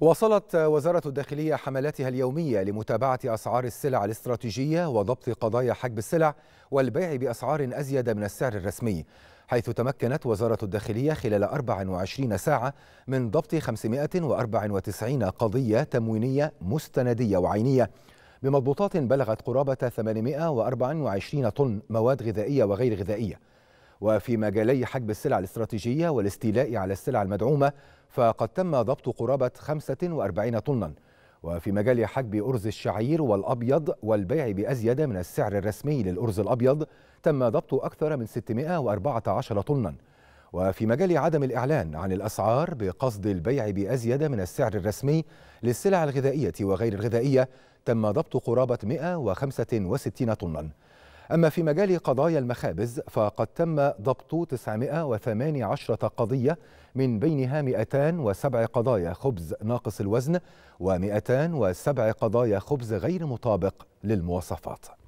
واصلت وزارة الداخلية حملاتها اليومية لمتابعة أسعار السلع الاستراتيجية وضبط قضايا حجب السلع والبيع بأسعار أزيد من السعر الرسمي حيث تمكنت وزارة الداخلية خلال 24 ساعة من ضبط 594 قضية تموينية مستندية وعينية بمضبوطات بلغت قرابة 824 طن مواد غذائية وغير غذائية وفي مجالي حجب السلع الاستراتيجية والاستيلاء على السلع المدعومة فقد تم ضبط قرابة 45 طنا وفي مجال حجب أرز الشعير والأبيض والبيع بأزيد من السعر الرسمي للأرز الأبيض تم ضبط أكثر من 614 طنا وفي مجال عدم الإعلان عن الأسعار بقصد البيع بأزيد من السعر الرسمي للسلع الغذائية وغير الغذائية تم ضبط قرابة 165 طناً أما في مجال قضايا المخابز فقد تم ضبط 918 قضية من بينها 207 قضايا خبز ناقص الوزن و207 قضايا خبز غير مطابق للمواصفات